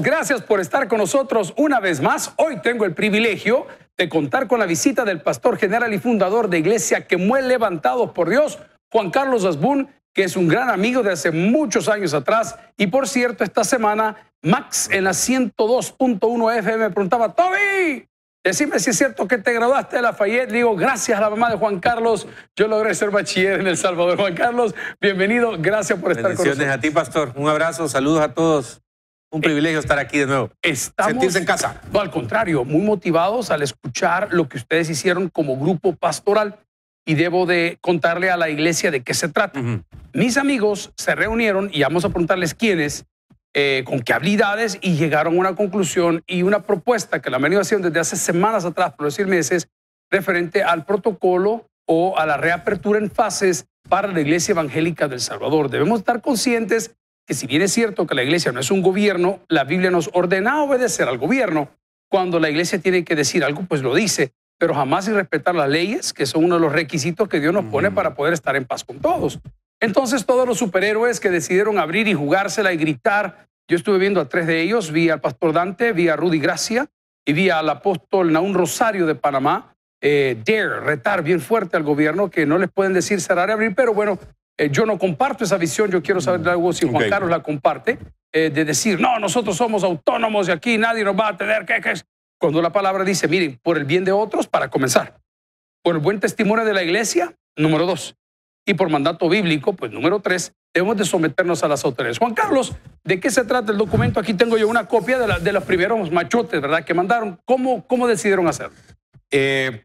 Gracias por estar con nosotros una vez más. Hoy tengo el privilegio de contar con la visita del pastor general y fundador de Iglesia que muy levantado por Dios, Juan Carlos Asbun, que es un gran amigo de hace muchos años atrás. Y por cierto, esta semana Max en la 102.1 FM me preguntaba, Toby, Decime si es cierto que te graduaste de Lafayette. Digo, gracias a la mamá de Juan Carlos. Yo logré ser bachiller en El Salvador. Juan Carlos, bienvenido. Gracias por estar con nosotros. Bendiciones a ti, pastor. Un abrazo. Saludos a todos. Un privilegio estar aquí de nuevo. Sentirse en casa. No, al contrario, muy motivados al escuchar lo que ustedes hicieron como grupo pastoral y debo de contarle a la iglesia de qué se trata. Mis amigos se reunieron y vamos a preguntarles quiénes, eh, con qué habilidades y llegaron a una conclusión y una propuesta que la han venido haciendo desde hace semanas atrás, por decir meses, referente al protocolo o a la reapertura en fases para la Iglesia Evangélica del Salvador. Debemos estar conscientes que si bien es cierto que la iglesia no es un gobierno, la Biblia nos ordena obedecer al gobierno. Cuando la iglesia tiene que decir algo, pues lo dice, pero jamás sin respetar las leyes, que son uno de los requisitos que Dios nos pone mm. para poder estar en paz con todos. Entonces todos los superhéroes que decidieron abrir y jugársela y gritar, yo estuve viendo a tres de ellos, vi al pastor Dante, vi a Rudy Gracia y vi al apóstol Naun Rosario de Panamá, eh, dare, retar bien fuerte al gobierno, que no les pueden decir cerrar y abrir, pero bueno, eh, yo no comparto esa visión, yo quiero saber mm. algo si Juan Carlos la comparte, eh, de decir, no, nosotros somos autónomos y aquí nadie nos va a tener que... Cuando la palabra dice, miren, por el bien de otros, para comenzar, por el buen testimonio de la iglesia, número dos, y por mandato bíblico, pues número tres, debemos de someternos a las autoridades. Juan Carlos, ¿de qué se trata el documento? Aquí tengo yo una copia de, los primeros machotes, ¿verdad? Que mandaron. ¿Cómo, cómo decidieron hacerlo? Eh,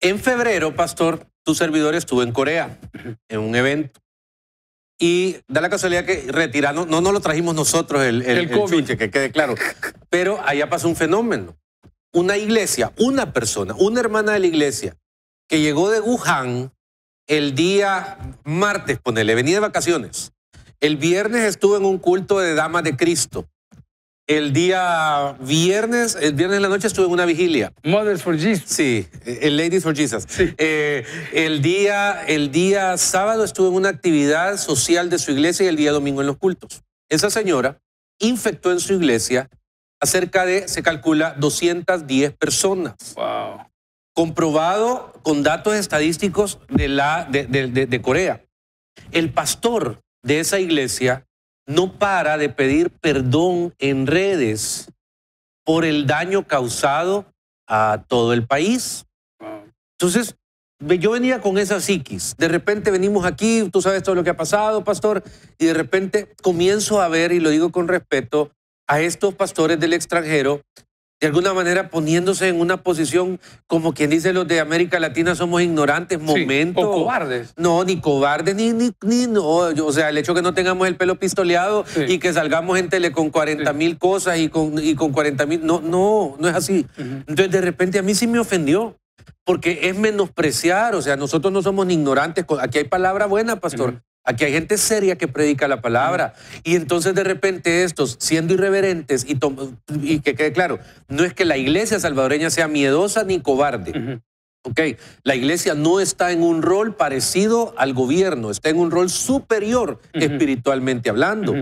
en febrero, pastor, tu servidor estuvo en Corea, en un evento. Y da la casualidad que retirando, no, nos lo trajimos nosotros el, el, que quede claro. Pero allá pasó un fenómeno. Una iglesia, una persona, una hermana de la iglesia, que llegó de Wuhan el día martes, ponele, venía de vacaciones. El viernes estuvo en un culto de damas de Cristo. El día viernes, el viernes en la noche estuve en una vigilia. Mothers for Jesus. Sí, el Ladies for Jesus. Eh, el, día, el día sábado estuve en una actividad social de su iglesia y el día domingo en los cultos. Esa señora infectó en su iglesia a cerca de, se calcula, 210 personas. Wow. Comprobado con datos estadísticos de, la, de Corea. El pastor de esa iglesia no para de pedir perdón en redes por el daño causado a todo el país. Entonces, yo venía con esa psiquis. De repente venimos aquí, tú sabes todo lo que ha pasado, pastor, y de repente comienzo a ver, y lo digo con respeto, a estos pastores del extranjero de alguna manera poniéndose en una posición como quien dice los de América Latina somos ignorantes, momento. cobardes. No, ni cobardes, ni, ni, no. o sea, el hecho de que no tengamos el pelo pistoleado y que salgamos en tele con 40 mil cosas y con, y con 40 mil. No, no, no es así. Entonces, de repente a mí sí me ofendió. Porque es menospreciar, o sea, nosotros no somos ni ignorantes. Aquí hay palabra buena, pastor. Aquí hay gente seria que predica la palabra. Y entonces de repente estos, siendo irreverentes, y, que quede claro, no es que la iglesia salvadoreña sea miedosa ni cobarde. la iglesia no está en un rol parecido al gobierno, está en un rol superior espiritualmente hablando.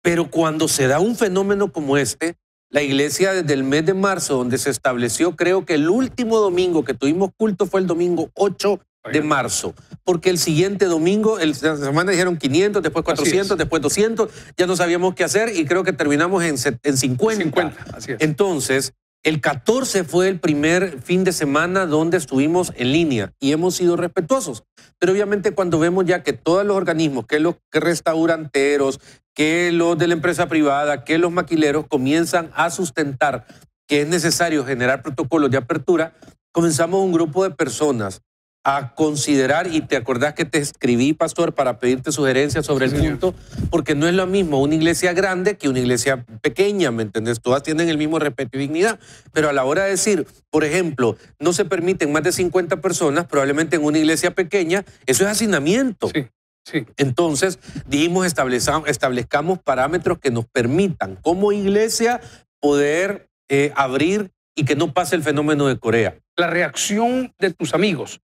Pero cuando se da un fenómeno como este, la iglesia desde el mes de marzo, donde se estableció, creo que el último domingo que tuvimos culto fue el domingo 8 de marzo, porque el siguiente domingo, el, la semana dijeron 500, después 400, después 200, ya no sabíamos qué hacer y creo que terminamos en, en 50. Entonces, el 14 fue el primer fin de semana donde estuvimos en línea y hemos sido respetuosos. Pero obviamente cuando vemos ya que todos los organismos, que los restauranteros, que los de la empresa privada, que los maquileros comienzan a sustentar que es necesario generar protocolos de apertura, comenzamos un grupo de personas a considerar, y te acordás que te escribí, pastor, para pedirte sugerencias sobre el punto, porque no es lo mismo una iglesia grande que una iglesia pequeña, ¿me entendés? Todas tienen el mismo respeto y dignidad, pero a la hora de decir, por ejemplo, no se permiten más de 50 personas, probablemente en una iglesia pequeña, eso es hacinamiento. Sí. Sí. Entonces, dijimos, establezcamos parámetros que nos permitan como iglesia poder eh, abrir y que no pase el fenómeno de Corea. La reacción de tus amigos,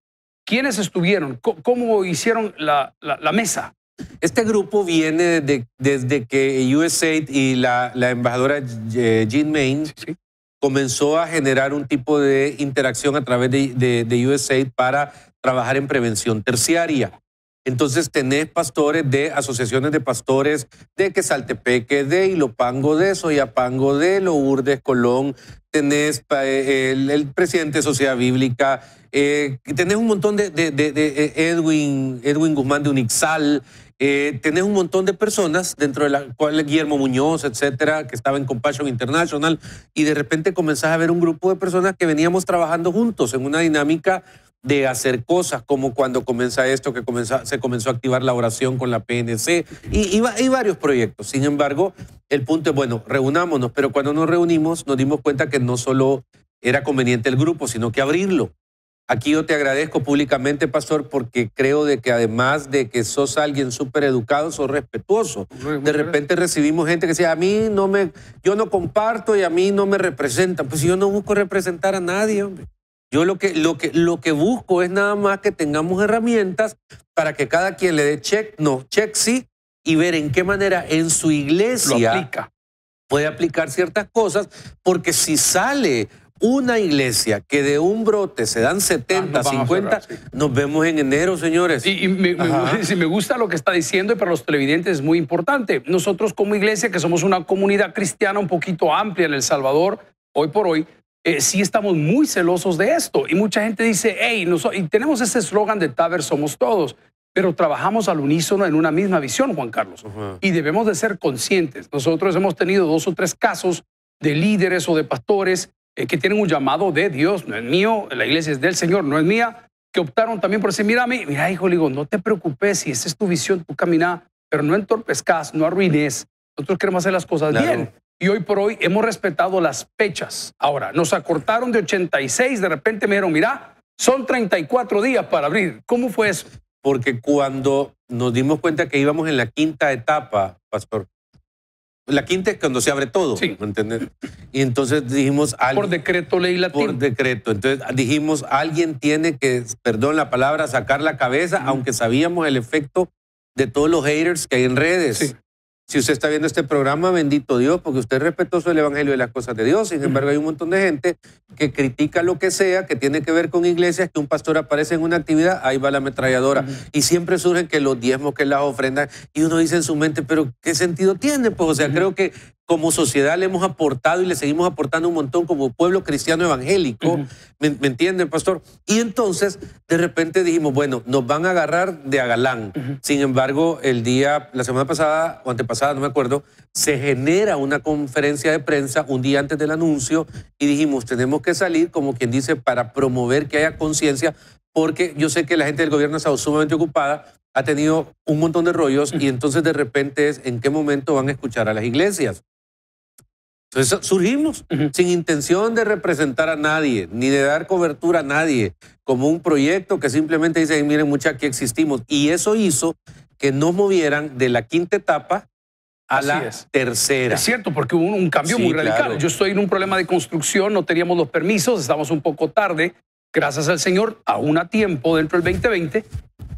¿Quiénes estuvieron? ¿Cómo, hicieron la, mesa? Este grupo viene desde que USAID y la, embajadora eh, Jean Main comenzó a generar un tipo de interacción a través de USAID para trabajar en prevención terciaria. Entonces tenés pastores de asociaciones de pastores de Quesaltepeque, de Ilopango, de Soyapango, de Lourdes, Colón, tenés eh, el, presidente de Sociedad Bíblica, eh, tenés un montón de, eh, Edwin, Guzmán de Unixal, tenés un montón de personas, dentro de las cuales Guillermo Muñoz, etcétera, que estaba en Compassion International, y de repente comenzás a ver un grupo de personas que veníamos trabajando juntos en una dinámica de hacer cosas, como cuando comienza esto, que comenzó, se comenzó a activar la oración con la PNC, y, hay varios proyectos. Sin embargo, el punto es, bueno, reunámonos, pero cuando nos reunimos nos dimos cuenta que no solo era conveniente el grupo, sino que abrirlo. Aquí yo te agradezco públicamente, pastor, porque creo de que además de que sos alguien súper educado, sos respetuoso. De repente recibimos gente que dice, a mí no me, yo no comparto y a mí no me representan. Pues yo no busco representar a nadie, hombre. Yo lo que, lo, que, lo que busco es nada más que tengamos herramientas para que cada quien le dé check, no, check sí, y ver en qué manera en su iglesia puede aplicar ciertas cosas, porque si sale una iglesia que de un brote se dan 70, ah, 50, nos vemos en enero, señores. Y, me gusta lo que está diciendo y para los televidentes es muy importante. Nosotros como iglesia, que somos una comunidad cristiana un poquito amplia en El Salvador, hoy por hoy, eh, sí estamos muy celosos de esto. Y mucha gente dice, hey, y tenemos ese eslogan de Taber somos todos, pero trabajamos al unísono en una misma visión, Juan Carlos. Y debemos de ser conscientes. Nosotros hemos tenido dos o tres casos de líderes o de pastores eh, que tienen un llamado de Dios, no es mío, la iglesia es del Señor, no es mía, que optaron también por decir, mira, mí, mira, hijo, digo, no te preocupes, si esa es tu visión, tú camina, pero no entorpezcas, no arruines. Nosotros queremos hacer las cosas bien y hoy por hoy hemos respetado las fechas. Ahora, nos acortaron de 86, de repente me dijeron, mira, son 34 días para abrir. ¿Cómo fue eso? Porque cuando nos dimos cuenta que íbamos en la quinta etapa, Pastor, la quinta es cuando se abre todo, ¿me entiendes? Y entonces dijimos... por decreto ley latino. Por decreto. Entonces dijimos, alguien tiene que, perdón la palabra, sacar la cabeza, aunque sabíamos el efecto de todos los haters que hay en redes. Sí. Si usted está viendo este programa, bendito Dios, porque usted es respetuoso del Evangelio y las cosas de Dios. Sin embargo, hay un montón de gente que critica lo que sea, que tiene que ver con iglesias, que un pastor aparece en una actividad, ahí va la ametralladora. Y siempre surgen que los diezmos, que las ofrendas, y uno dice en su mente, pero ¿qué sentido tiene? Pues, o sea, creo que como sociedad le hemos aportado y le seguimos aportando un montón como pueblo cristiano evangélico. ¿Me, entienden, pastor? Y entonces, de repente dijimos, bueno, nos van a agarrar de agalán. Sin embargo, el día, la semana pasada o antepasada, no me acuerdo, se genera una conferencia de prensa un día antes del anuncio y dijimos, tenemos que salir, como quien dice, para promover que haya conciencia, porque yo sé que la gente del gobierno ha estado sumamente ocupada, ha tenido un montón de rollos y entonces de repente es en qué momento van a escuchar a las iglesias. Entonces surgimos sin intención de representar a nadie, ni de dar cobertura a nadie, como un proyecto que simplemente dice, miren muchachos, aquí existimos. Y eso hizo que nos movieran de la quinta etapa a la tercera. Es cierto, porque hubo un cambio muy radical. Yo estoy en un problema de construcción, no teníamos los permisos, estamos un poco tarde, gracias al Señor, aún a tiempo dentro del 2020.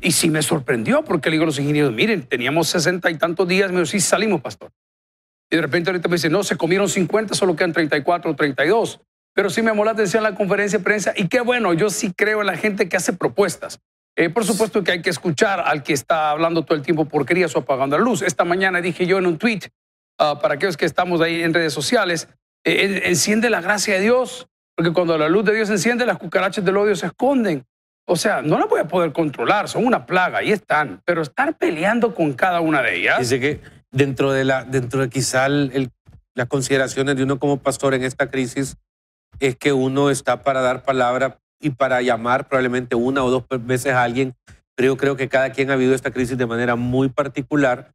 Y sí me sorprendió, porque le digo a los ingenieros, miren, teníamos sesenta y tantos días, me dijo, sí, salimos, pastor. Y de repente ahorita me dicen, no, se comieron 50, solo quedan 34 o 32. Pero sí me llamó la atención la conferencia de prensa y qué bueno, yo sí creo en la gente que hace propuestas. Eh, por supuesto que hay que escuchar al que está hablando todo el tiempo porquerías o apagando la luz. Esta mañana dije yo en un tweet, ah, para aquellos que estamos ahí en redes sociales, eh, enciende la gracia de Dios, porque cuando la luz de Dios enciende, las cucarachas del odio se esconden. O sea, no las voy a poder controlar, son una plaga, ahí están, pero estar peleando con cada una de ellas. Dice que dentro de, la, dentro quizá las consideraciones de uno como pastor en esta crisis, es que uno está para dar palabra y para llamar probablemente una o dos veces a alguien, pero yo creo que cada quien ha vivido esta crisis de manera muy particular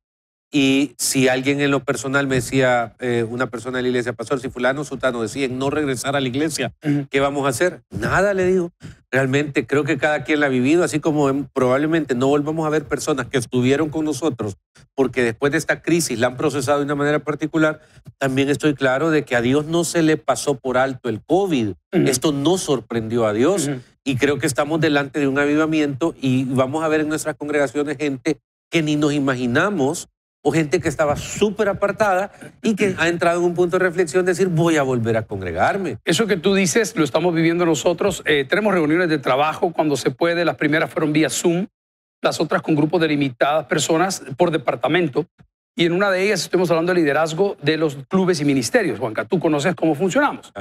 y si alguien en lo personal me decía, eh, una persona de la iglesia, pastor, si fulano sultano deciden no regresar a la iglesia, ¿qué vamos a hacer? Nada, le digo. Realmente creo que cada quien la ha vivido, así como probablemente no volvamos a ver personas que estuvieron con nosotros porque después de esta crisis la han procesado de una manera particular, también estoy claro de que a Dios no se le pasó por alto el COVID. Esto no sorprendió a Dios. Y creo que estamos delante de un avivamiento y vamos a ver en nuestras congregaciones gente que ni nos imaginamos o gente que estaba súper apartada y que ha entrado en un punto de reflexión decir voy a volver a congregarme. Eso que tú dices lo estamos viviendo nosotros. Eh, tenemos reuniones de trabajo cuando se puede. Las primeras fueron vía Zoom, las otras con grupos de limitadas personas por departamento. Y en una de ellas estuvimos hablando del liderazgo de los clubes y ministerios. Juanca, tú conoces cómo funcionamos.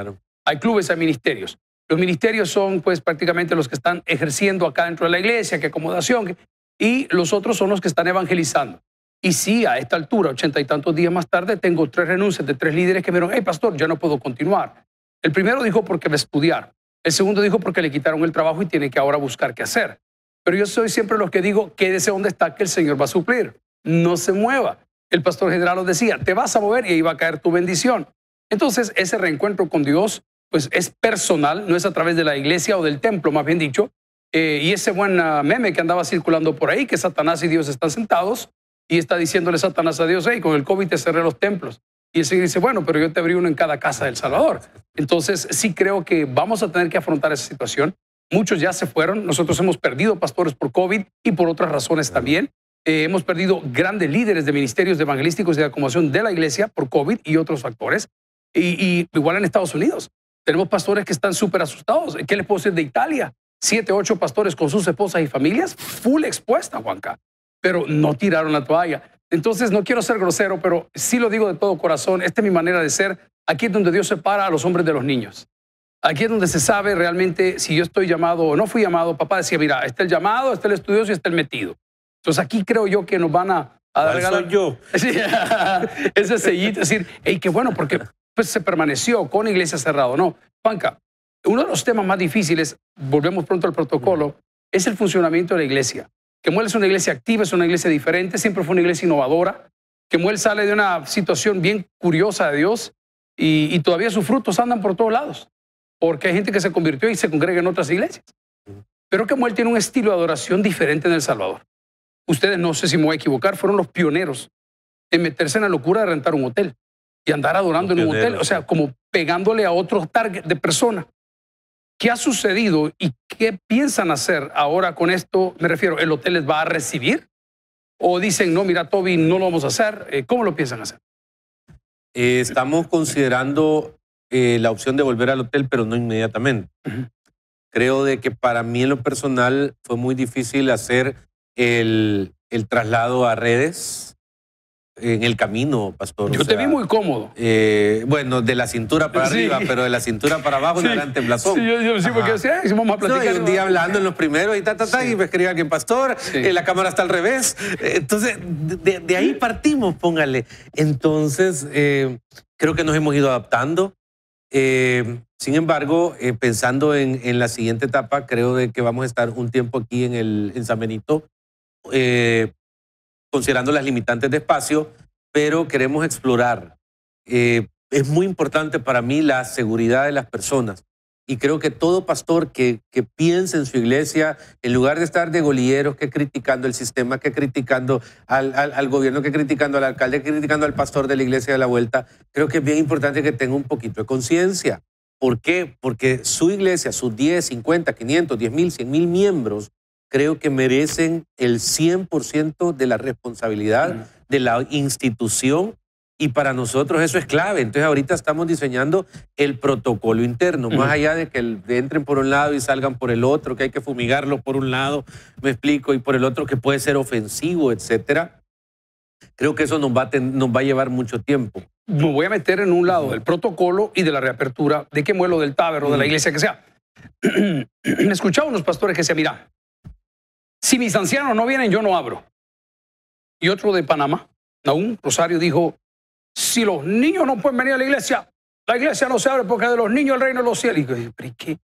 Hay clubes, hay ministerios. Los ministerios son pues prácticamente los que están ejerciendo acá dentro de la iglesia, que acomodación, y los otros son los que están evangelizando. Y sí, a esta altura, ochenta y tantos días más tarde, tengo tres renuncias de tres líderes que me dijeron, hey, pastor, ya no puedo continuar. El primero dijo porque va a El segundo dijo porque le quitaron el trabajo y tiene que ahora buscar qué hacer. Pero yo soy siempre los que digo, quédese donde está, que el Señor va a suplir. No se mueva. El pastor general lo decía, te vas a mover y ahí va a caer tu bendición. Entonces, ese reencuentro con Dios, pues es personal, no es a través de la iglesia o del templo, más bien dicho. Eh, y ese buen ah, meme que andaba circulando por ahí, que Satanás y Dios están sentados, y está diciéndole Satanás a Dios, hey, con el COVID te cerré los templos. Y el Señor dice, bueno, pero yo te abrí uno en cada casa del Salvador. Entonces, sí creo que vamos a tener que afrontar esa situación. Muchos ya se fueron. Nosotros hemos perdido pastores por COVID y por otras razones también. Eh, hemos perdido grandes líderes de ministerios de y de acomodación de la iglesia por COVID y otros factores. Y, y igual en Estados Unidos. Tenemos pastores que están súper asustados. ¿Qué les puedo decir de Italia? Siete, ocho pastores con sus esposas y familias, full expuesta, Juanca pero no tiraron la toalla. Entonces, no quiero ser grosero, pero sí lo digo de todo corazón, esta es mi manera de ser. Aquí es donde Dios separa a los hombres de los niños. Aquí es donde se sabe realmente si yo estoy llamado o no fui llamado. Papá decía, mira, está el llamado, está el estudioso y está el metido. Entonces aquí creo yo que nos van a, a regalar yo. ese sellito, es decir, hey, qué bueno, porque pues, se permaneció con iglesia cerrada. No, Panca, uno de los temas más difíciles, volvemos pronto al protocolo, es el funcionamiento de la iglesia. Que Muel es una iglesia activa, es una iglesia diferente, siempre fue una iglesia innovadora. Que Muel sale de una situación bien curiosa de Dios y, todavía sus frutos andan por todos lados, porque hay gente que se convirtió y se congrega en otras iglesias. Pero que Muel tiene un estilo de adoración diferente en El Salvador. Ustedes, no sé si me voy a equivocar, fueron los pioneros en meterse en la locura de rentar un hotel y andar adorando en un hotel, o sea, como pegándole a otro target de persona. ¿Qué ha sucedido y qué piensan hacer ahora con esto? Me refiero, ¿el hotel les va a recibir? ¿O dicen, no, mira, Toby, no lo vamos a hacer? Eh, ¿Cómo lo piensan hacer? Eh, estamos considerando eh, la opción de volver al hotel, pero no inmediatamente. Creo de que para mí en lo personal fue muy difícil hacer el traslado a redes en el camino, pastor. Yo te vi muy cómodo. Eh, bueno, de la cintura para arriba, pero de la cintura para abajo sí. no era yo, yo sí, porque sí, un día hablando en los primeros y ta, ta, y me escribe alguien, pastor, eh, la cámara está al revés. Eh, entonces, de, ahí partimos, póngale. Entonces, creo que nos hemos ido adaptando. sin embargo, pensando en, la siguiente etapa, creo de que vamos a estar un tiempo aquí en, el, en San Benito. Eh, considerando las limitantes de espacio, pero queremos explorar. Eh, es muy importante para mí la seguridad de las personas. Y creo que todo pastor que, que piense en su iglesia, en lugar de estar de golilleros, que criticando el sistema, que criticando al, al, al, gobierno, que criticando al alcalde, que criticando al pastor de la iglesia de la vuelta, creo que es bien importante que tenga un poquito de conciencia. ¿Por qué? Porque su iglesia, sus 10, 50, 500, 10 mil, 100 mil miembros, creo que merecen el 100% de la responsabilidad mm. de la institución y para nosotros eso es clave. Entonces ahorita estamos diseñando el protocolo interno, más mm. allá de que entren por un lado y salgan por el otro, que hay que fumigarlo por un lado, me explico, y por el otro que puede ser ofensivo, etcétera. Creo que eso nos va, a nos va a llevar mucho tiempo. Me voy a meter en un lado del protocolo y de la reapertura, de qué muelo del o de la iglesia que sea. Escuchaba unos pastores que decían, mira, si mis ancianos no vienen, yo no abro. Y otro de Panamá, Naúm Rosario, dijo, si los niños no pueden venir a la iglesia, la iglesia no se abre porque de los niños el reino de los cielos. Y yo, ¿pero qué?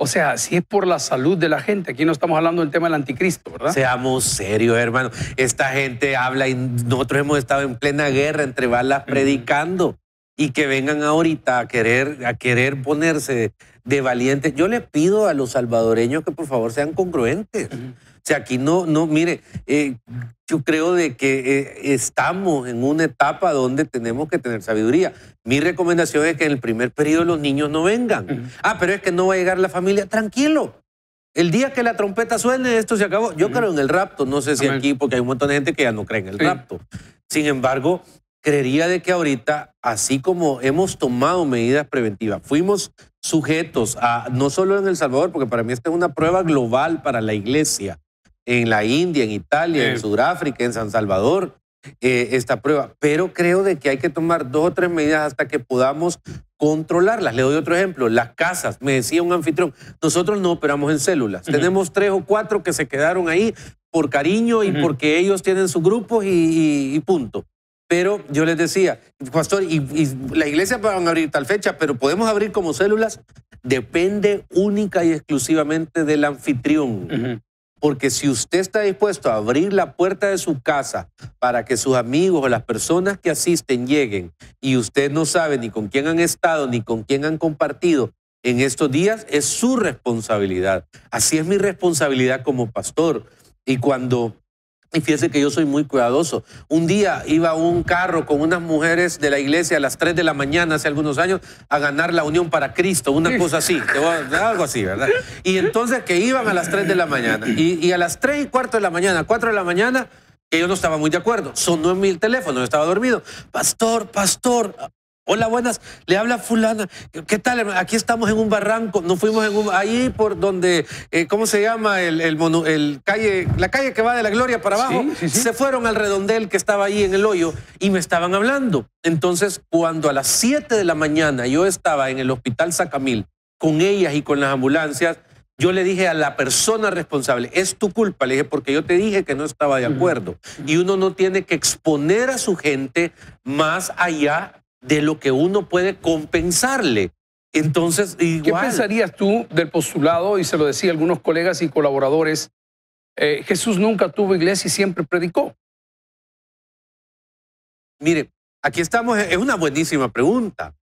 O sea, si es por la salud de la gente, aquí no estamos hablando del tema del anticristo, ¿verdad? Seamos serios, hermano. Esta gente habla y nosotros hemos estado en plena guerra entre balas predicando y que vengan ahorita a querer, a querer ponerse de valientes. Yo le pido a los salvadoreños que por favor sean congruentes sea, aquí no, no, mire, eh, yo creo de que eh, estamos en una etapa donde tenemos que tener sabiduría. Mi recomendación es que en el primer periodo los niños no vengan. Ah, pero es que no va a llegar la familia. Tranquilo. El día que la trompeta suene, esto se acabó. Yo creo en el rapto. No sé si aquí, porque hay un montón de gente que ya no cree en el rapto. Sin embargo, creería de que ahorita, así como hemos tomado medidas preventivas, fuimos sujetos a, no solo en El Salvador, porque para mí esta es una prueba global para la iglesia, en la India, en Italia, en Sudáfrica, en San Salvador, eh, esta prueba. Pero creo de que hay que tomar dos o tres medidas hasta que podamos controlarlas. Le doy otro ejemplo, las casas. Me decía un anfitrión, nosotros no operamos en células. Tenemos tres o cuatro que se quedaron ahí por cariño y porque ellos tienen sus grupos y, punto. Pero yo les decía, pastor, y, y las iglesias van a abrir tal fecha, pero podemos abrir como células. Depende única y exclusivamente del anfitrión. Porque si usted está dispuesto a abrir la puerta de su casa para que sus amigos o las personas que asisten lleguen y usted no sabe ni con quién han estado ni con quién han compartido en estos días, es su responsabilidad. Así es mi responsabilidad como pastor. Y cuando y fíjese que yo soy muy cuidadoso. Un día iba un carro con unas mujeres de la iglesia a las 3 de la mañana, hace algunos años, a ganar la unión para Cristo, una cosa así, algo así, ¿verdad? Y entonces que iban a las 3 de la mañana. Y, a las 3 y cuarto de la mañana, 4 de la mañana, que yo no estaba muy de acuerdo. Sonó en mi teléfono, estaba dormido. Pastor, pastor, Hola, buenas. Le habla fulana. ¿Qué tal? Aquí estamos en un barranco. Nos fuimos en un, ahí por donde, eh, ¿cómo se llama? El, el, calle, la calle que va de la Gloria para abajo. Se fueron al redondel que estaba ahí en el hoyo y me estaban hablando. Entonces, cuando a las 7 de la mañana yo estaba en el hospital Sacamil con ellas y con las ambulancias, yo le dije a la persona responsable, es tu culpa, le dije, porque yo te dije que no estaba de acuerdo. Y uno no tiene que exponer a su gente más allá de lo que uno puede compensarle. Entonces, igual. ¿Qué pensarías tú del postulado, y se lo decía a algunos colegas y colaboradores, eh, Jesús nunca tuvo iglesia y siempre predicó? Mire, aquí estamos, es una buenísima pregunta,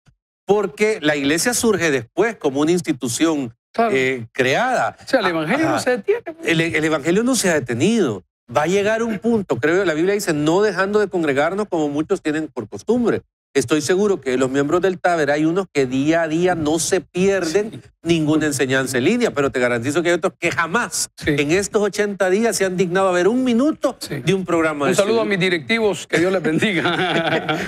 porque la iglesia surge después como una institución eh, creada. O sea, el Evangelio no se detiene. Pues. El, Evangelio no se ha detenido. Va a llegar un punto, creo, que la Biblia dice, no dejando de congregarnos como muchos tienen por costumbre. Estoy seguro que los miembros del Taber hay unos que día a día no se pierden ninguna enseñanza en línea, pero te garantizo que hay otros que jamás en estos 80 días se han dignado a ver un minuto de un programa. de la Iglesia. Un saludo a mis directivos, que Dios les bendiga.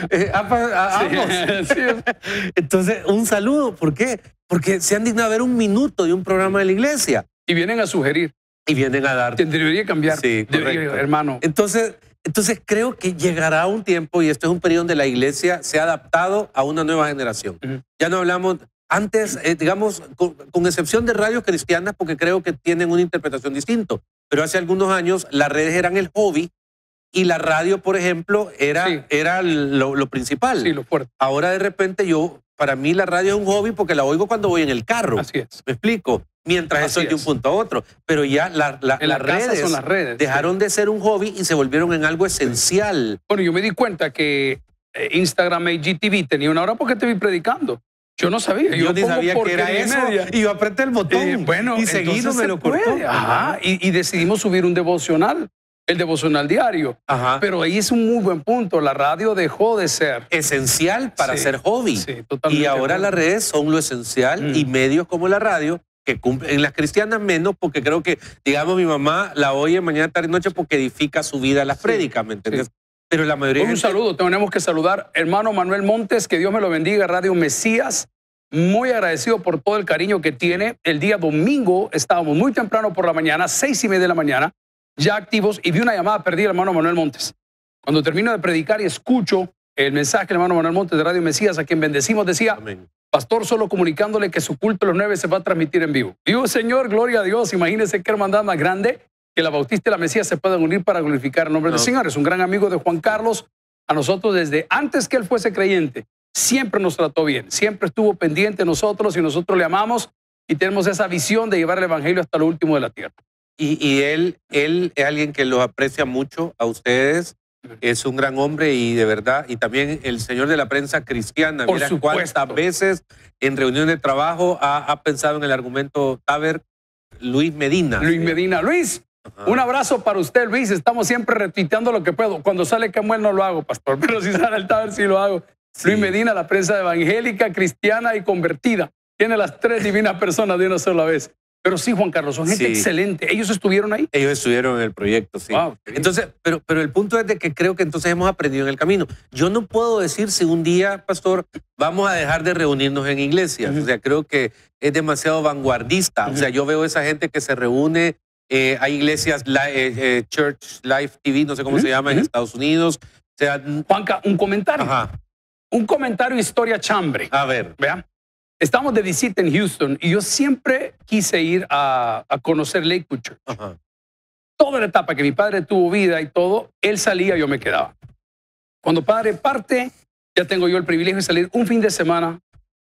Entonces, un saludo, ¿por qué? Porque se han dignado a ver un minuto de un programa de la iglesia. Y vienen a sugerir. Y vienen a dar. Debería cambiar, sí, hermano. Entonces, entonces creo que llegará un tiempo, y esto es un periodo donde la iglesia se ha adaptado a una nueva generación. Ya no hablamos, antes, eh, digamos, con, excepción de radios cristianas, porque creo que tienen una interpretación distinta, pero hace algunos años las redes eran el hobby y la radio, por ejemplo, era, era lo, principal. Sí, lo fuerte. Ahora de repente yo, para mí la radio es un hobby porque la oigo cuando voy en el carro. Así es. Me explico mientras eso es de un punto a otro. Pero ya las, redes son las redes dejaron de ser un hobby y se volvieron en algo esencial. Bueno, yo me di cuenta que eh, Instagram GTV tenía una hora porque te vi predicando. Yo no sabía. Yo, sabía que era eso. Y yo apreté el botón. Y eh, bueno, y me lo cortó. Ajá. Y, decidimos subir un devocional. El devocional diario. Pero ahí es un muy buen punto. La radio dejó de ser. Esencial para ser hobby. Y ahora las redes son lo esencial mm. y medios como la radio cumple. En las cristianas menos, porque creo que, digamos, mi mamá la oye mañana, tarde y noche porque edifica su vida las prédicas, ¿me entiendes? Pero la mayoría. Un saludo, tenemos que saludar. Hermano Manuel Montes, que Dios me lo bendiga, Radio Mesías. Muy agradecido por todo el cariño que tiene. El día domingo estábamos muy temprano por la mañana, seis y media de la mañana, ya activos, y vi una llamada perdida, hermano Manuel Montes. Cuando termino de predicar y escucho el mensaje del hermano Manuel Montes de Radio Mesías, a quien bendecimos, decía, pastor, solo comunicándole que su culto los nueve se va a transmitir en vivo. dios Señor, gloria a Dios, imagínense qué hermandad más grande que la Bautista y la Mesías se puedan unir para glorificar el nombre del Señor. Es un gran amigo de Juan Carlos, a nosotros desde antes que él fuese creyente, siempre nos trató bien, siempre estuvo pendiente nosotros y nosotros le amamos y tenemos esa visión de llevar el Evangelio hasta lo último de la tierra. Y, él, él es alguien que los aprecia mucho a ustedes es un gran hombre y de verdad, y también el señor de la prensa cristiana, Por mira supuesto. cuántas veces en reuniones de trabajo ha, pensado en el argumento Taber Luis Medina. Luis Medina, Luis. Un abrazo para usted, Luis. Estamos siempre retuiteando lo que puedo. Cuando sale Camuel no lo hago, pastor, pero si sale el Taber sí lo hago. Luis Medina, la prensa evangélica, cristiana y convertida. Tiene las tres divinas personas de una sola vez. Pero sí, Juan Carlos, son gente excelente. ¿Ellos estuvieron ahí? Ellos estuvieron en el proyecto, sí. entonces, pero, pero el punto es de que creo que entonces hemos aprendido en el camino. Yo no puedo decir si un día, pastor, vamos a dejar de reunirnos en iglesias. O sea, creo que es demasiado vanguardista. O sea, yo veo esa gente que se reúne. Eh, hay iglesias, eh, eh, Church Life TV, no sé cómo se llama, en Estados Unidos. O sea, Juanca, un comentario. Ajá. Un comentario historia chambre. A ver. Vea. Estamos de visita en Houston y yo siempre quise ir a, conocer Lake Culture. Toda la etapa que mi padre tuvo vida y todo, él salía, y yo me quedaba. Cuando padre parte, ya tengo yo el privilegio de salir un fin de semana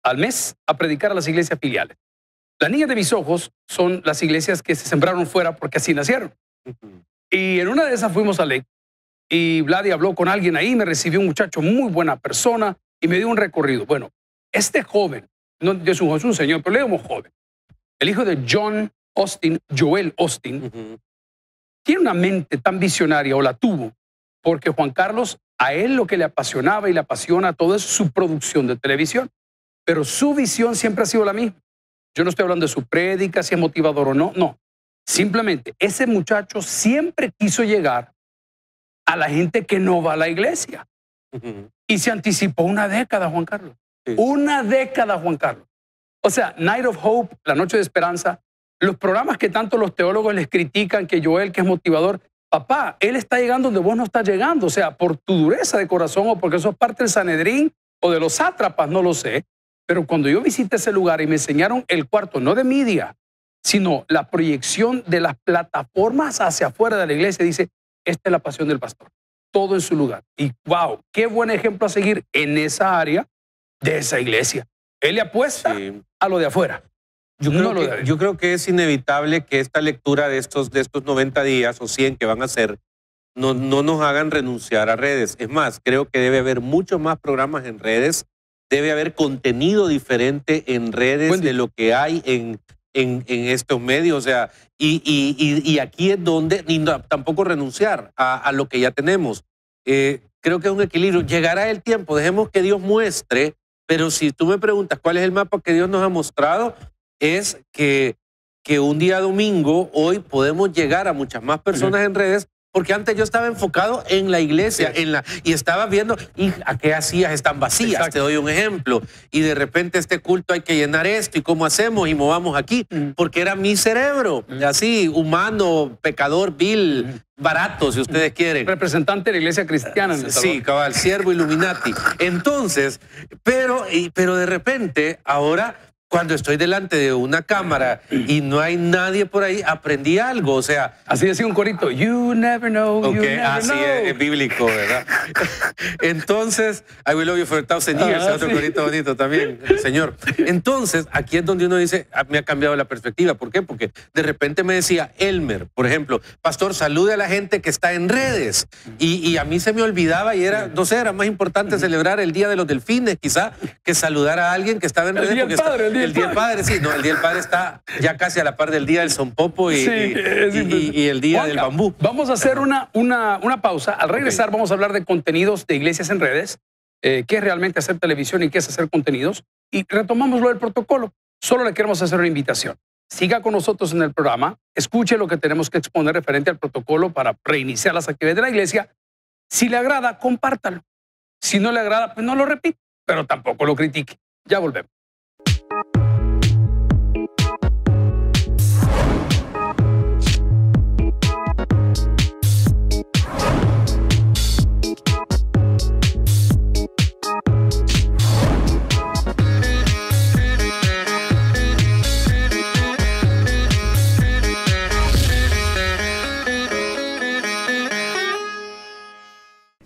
al mes a predicar a las iglesias filiales. Las niñas de mis ojos son las iglesias que se sembraron fuera porque así nacieron. Y en una de esas fuimos a Lake y Vladi habló con alguien ahí, me recibió un muchacho muy buena persona y me dio un recorrido. Bueno, este joven no es un señor, pero le joven. El hijo de John Austin, Joel Austin, tiene una mente tan visionaria, o la tuvo, porque Juan Carlos, a él lo que le apasionaba y le apasiona todo es su producción de televisión. Pero su visión siempre ha sido la misma. Yo no estoy hablando de su prédica, si es motivador o no, no. Simplemente, ese muchacho siempre quiso llegar a la gente que no va a la iglesia. Y se anticipó una década, Juan Carlos. Una década, Juan Carlos. O sea, Night of Hope, La Noche de Esperanza, los programas que tanto los teólogos les critican, que Joel, que es motivador, papá, él está llegando donde vos no estás llegando. O sea, por tu dureza de corazón o porque sos parte del Sanedrín o de los sátrapas, no lo sé. Pero cuando yo visité ese lugar y me enseñaron el cuarto, no de media, sino la proyección de las plataformas hacia afuera de la iglesia, dice, esta es la pasión del pastor, todo en su lugar. Y wow, qué buen ejemplo a seguir en esa área de esa iglesia. Él le apuesta a lo de afuera. Yo creo, que, yo creo, que, es inevitable que esta lectura de estos, de estos 90 días o 100 que van a ser, no, no nos hagan renunciar a redes. Es más, creo que debe haber muchos más programas en redes, debe haber contenido diferente en redes de lo que hay en, en, estos medios. O sea, y, y, aquí es donde ni tampoco renunciar a, lo que ya tenemos. Eh, creo que es un equilibrio. Llegará el tiempo, dejemos que Dios muestre pero si tú me preguntas cuál es el mapa que Dios nos ha mostrado, es que, que un día domingo, hoy, podemos llegar a muchas más personas en redes porque antes yo estaba enfocado en la iglesia, en la, y estaba viendo, y a qué hacías están vacías, te doy un ejemplo, y de repente este culto hay que llenar esto, y cómo hacemos, y movamos aquí, porque era mi cerebro, así, humano, pecador, vil, barato, si ustedes quieren. Representante de la iglesia cristiana. En sí, cabal, siervo Illuminati. Entonces, pero, y, pero de repente, ahora cuando estoy delante de una cámara y no hay nadie por ahí, aprendí algo. O sea. Así decía un corito. You never know. you never así Es, es, bíblico, ¿verdad? Entonces, I will love you for a thousand years. Ah, otro corito bonito también, señor. Entonces, aquí es donde uno dice, ah, me ha cambiado la perspectiva. ¿Por qué? Porque de repente me decía Elmer, por ejemplo, Pastor, salude a la gente que está en redes. Y, a mí se me olvidaba y era, no sé, era más importante celebrar el Día de los Delfines, quizá, que saludar a alguien que estaba en redes el Día del Padre, sí, el Día del Padre está ya casi a la par del Día del son y, y, y, el Día del Bambú. Vamos a hacer una, una, una pausa. Al regresar vamos a hablar de contenidos de iglesias en redes, eh, qué es realmente hacer televisión y qué es hacer contenidos. Y retomamos lo del protocolo. Solo le queremos hacer una invitación. Siga con nosotros en el programa, escuche lo que tenemos que exponer referente al protocolo para reiniciar las actividades de la iglesia. Si le agrada, compártalo. Si no le agrada, pues no lo repite, pero tampoco lo critique. Ya volvemos.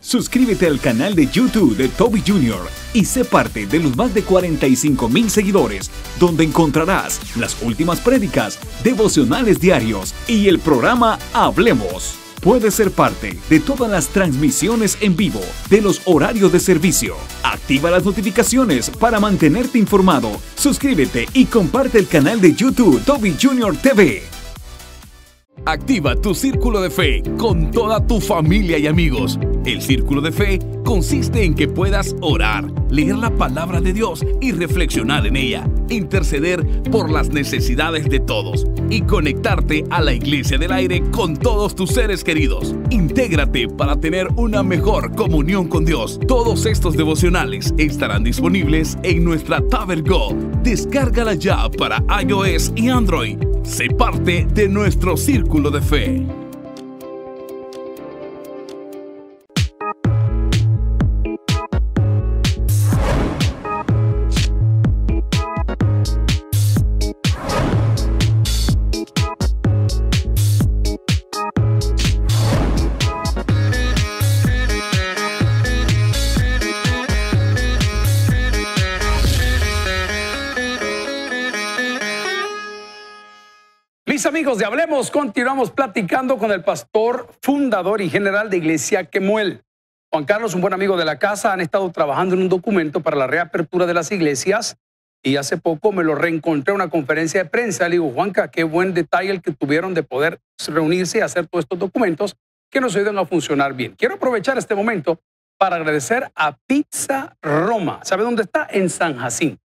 Suscríbete al canal de YouTube de Toby Jr. y sé parte de los más de 45 mil seguidores, donde encontrarás las últimas prédicas, devocionales diarios y el programa Hablemos. Puedes ser parte de todas las transmisiones en vivo, de los horarios de servicio. Activa las notificaciones para mantenerte informado. Suscríbete y comparte el canal de YouTube Toby Junior TV. Activa tu círculo de fe con toda tu familia y amigos. El círculo de fe consiste en que puedas orar, leer la palabra de Dios y reflexionar en ella, interceder por las necesidades de todos y conectarte a la Iglesia del Aire con todos tus seres queridos. Intégrate para tener una mejor comunión con Dios. Todos estos devocionales estarán disponibles en nuestra tabergo Go. Descárgala ya para iOS y Android. Sé parte de nuestro círculo de fe. Hablemos, continuamos platicando con el pastor, fundador y general de Iglesia Quemuel. Juan Carlos, un buen amigo de la casa, han estado trabajando en un documento para la reapertura de las iglesias y hace poco me lo reencontré en una conferencia de prensa. Le digo, Juanca, qué buen detalle el que tuvieron de poder reunirse y hacer todos estos documentos que nos ayudan a funcionar bien. Quiero aprovechar este momento para agradecer a Pizza Roma. ¿Sabe dónde está? En San Jacinto.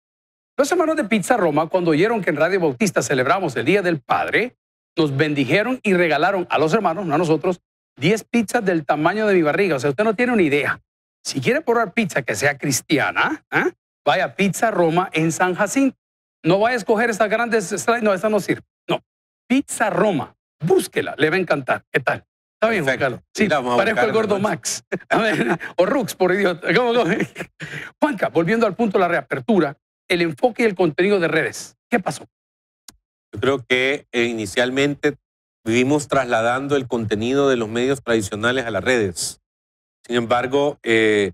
Los hermanos de Pizza Roma, cuando oyeron que en Radio Bautista celebramos el Día del Padre, nos bendijeron y regalaron a los hermanos, no a nosotros, 10 pizzas del tamaño de mi barriga. O sea, usted no tiene una idea. Si quiere probar pizza que sea cristiana, ¿ah? vaya a Pizza Roma en San Jacinto. No vaya a escoger estas grandes no, esta no sirve. No, Pizza Roma, búsquela, le va a encantar. ¿Qué tal? Está bien, Juan Carlos. Sí, parezco el gordo Max. o Rux, por idiota. Juanca, volviendo al punto de la reapertura, el enfoque y el contenido de redes. ¿Qué pasó? Yo creo que eh, inicialmente vivimos trasladando el contenido de los medios tradicionales a las redes. Sin embargo, eh,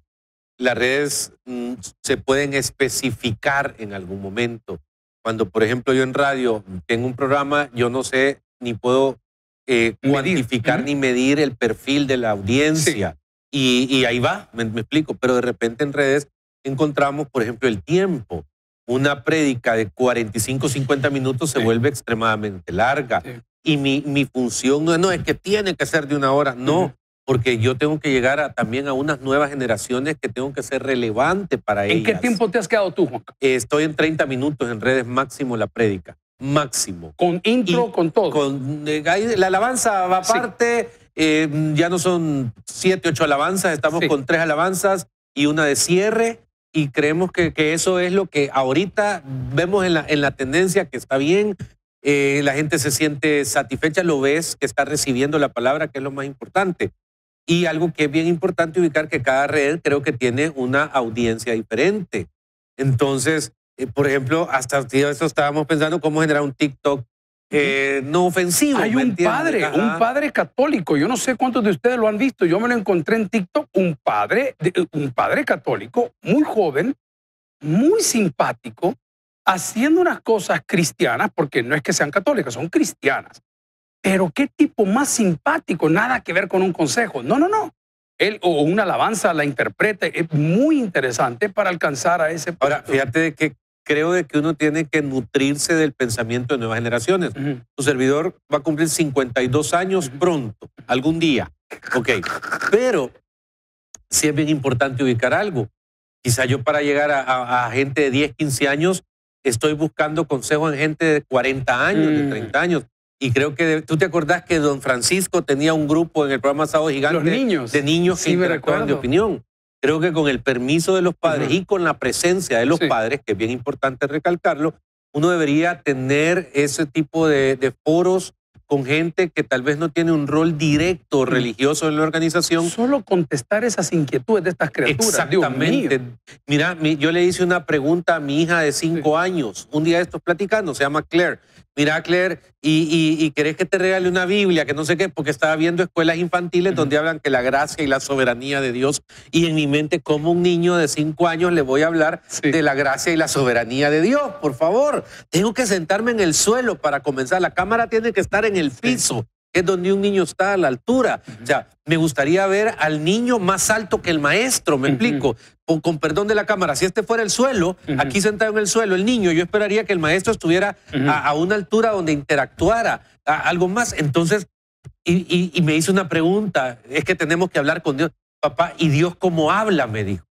las redes mm, se pueden especificar en algún momento. Cuando, por ejemplo, yo en radio tengo un programa, yo no sé ni puedo eh, cuantificar ni medir el perfil de la audiencia. Y, ahí va, me explico. Pero de repente en redes encontramos, por ejemplo, el tiempo una prédica de 45, 50 minutos se vuelve extremadamente larga. Y mi, función no, es que tiene que ser de una hora, no, porque yo tengo que llegar también a unas nuevas generaciones que tengo que ser relevante para ellos. ellas. ¿En qué tiempo te has quedado tú, Juan? estoy en 30 minutos en redes máximo la prédica, máximo. Con intro, con todo. Con, eh, la alabanza va aparte, eh, ya no son 7, 8 alabanzas, estamos con tres alabanzas y una de cierre y creemos que, eso es lo que ahorita vemos en la, en la tendencia que está bien, eh, la gente se siente satisfecha, lo ves que está recibiendo la palabra, que es lo más importante. Y algo que es bien importante ubicar que cada red creo que tiene una audiencia diferente. Entonces, eh, por ejemplo, hasta eso estábamos pensando cómo generar un TikTok eh, no ofensivo. Hay un padre, un padre católico. Yo no sé cuántos de ustedes lo han visto. Yo me lo encontré en TikTok, un padre, un padre católico, muy joven, muy simpático, haciendo unas cosas cristianas, porque no es que sean católicas, son cristianas. Pero qué tipo más simpático, nada que ver con un consejo. No, no, no. Él o una alabanza la interpreta, es muy interesante para alcanzar a ese Ahora, fíjate que creo de que uno tiene que nutrirse del pensamiento de nuevas generaciones. Tu servidor va a cumplir 52 años pronto, algún día. Ok, pero sí es bien importante ubicar algo. Quizá yo para llegar a, gente de 10, 15 años, estoy buscando consejo en gente de 40 años, de 30 mm. años. Y creo que tú te acordás que don Francisco tenía un grupo en el programa Sábado Gigante Los niños. de niños que interactuaban de opinión creo que con el permiso de los padres y con la presencia de los padres, que es bien importante recalcarlo, uno debería tener ese tipo de, foros con gente que tal vez no tiene un rol directo religioso en la organización. Solo contestar esas inquietudes de estas criaturas. Exactamente. Mira, yo le hice una pregunta a mi hija de cinco años, un día de estos platicando, se llama Claire mira Claire, y, querés que te regale una Biblia, que no sé qué, porque estaba viendo escuelas infantiles donde hablan que la gracia y la soberanía de Dios, y en mi mente como un niño de cinco años le voy a hablar de la gracia y la soberanía de Dios, por favor, tengo que sentarme en el suelo para comenzar, la cámara tiene que estar en el piso, es donde un niño está a la altura. O sea, me gustaría ver al niño más alto que el maestro, me explico. Con, perdón de la cámara, si este fuera el suelo, aquí sentado en el suelo, el niño, yo esperaría que el maestro estuviera a, una altura donde interactuara, algo más. Entonces, y, me hizo una pregunta, es que tenemos que hablar con Dios. Papá, ¿y Dios cómo habla? Me dijo.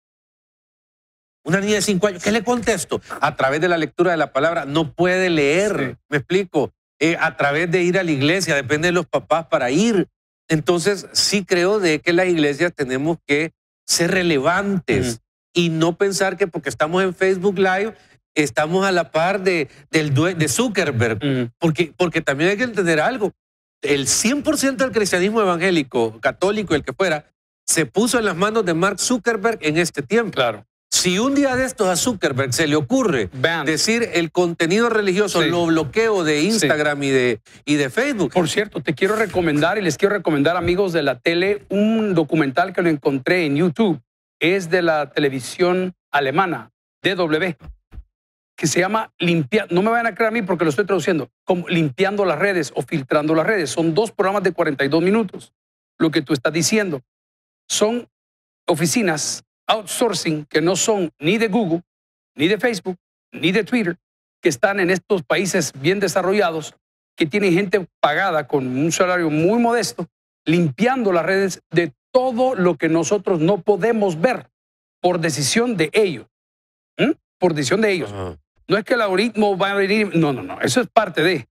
Una niña de cinco años, ¿qué le contesto? A través de la lectura de la palabra, no puede leer, me explico. Eh, a través de ir a la iglesia, depende de los papás para ir. Entonces, sí creo de que las iglesias tenemos que ser relevantes y no pensar que porque estamos en Facebook Live estamos a la par de, del, de Zuckerberg, porque, porque también hay que entender algo. El 100% del cristianismo evangélico, católico, el que fuera, se puso en las manos de Mark Zuckerberg en este tiempo. Claro. Si un día de estos a Zuckerberg se le ocurre decir el contenido religioso lo bloqueo de Instagram y, de, y de Facebook. Por cierto, te quiero recomendar y les quiero recomendar, amigos de la tele, un documental que lo encontré en YouTube. Es de la televisión alemana, DW, que se llama Limpiar, No me van a creer a mí porque lo estoy traduciendo, como limpiando las redes o filtrando las redes. Son dos programas de 42 minutos, lo que tú estás diciendo. Son oficinas outsourcing que no son ni de Google, ni de Facebook, ni de Twitter, que están en estos países bien desarrollados, que tienen gente pagada con un salario muy modesto, limpiando las redes de todo lo que nosotros no podemos ver por decisión de ellos. Por decisión de ellos. No es que el algoritmo va a venir, no, no, no, eso es parte de.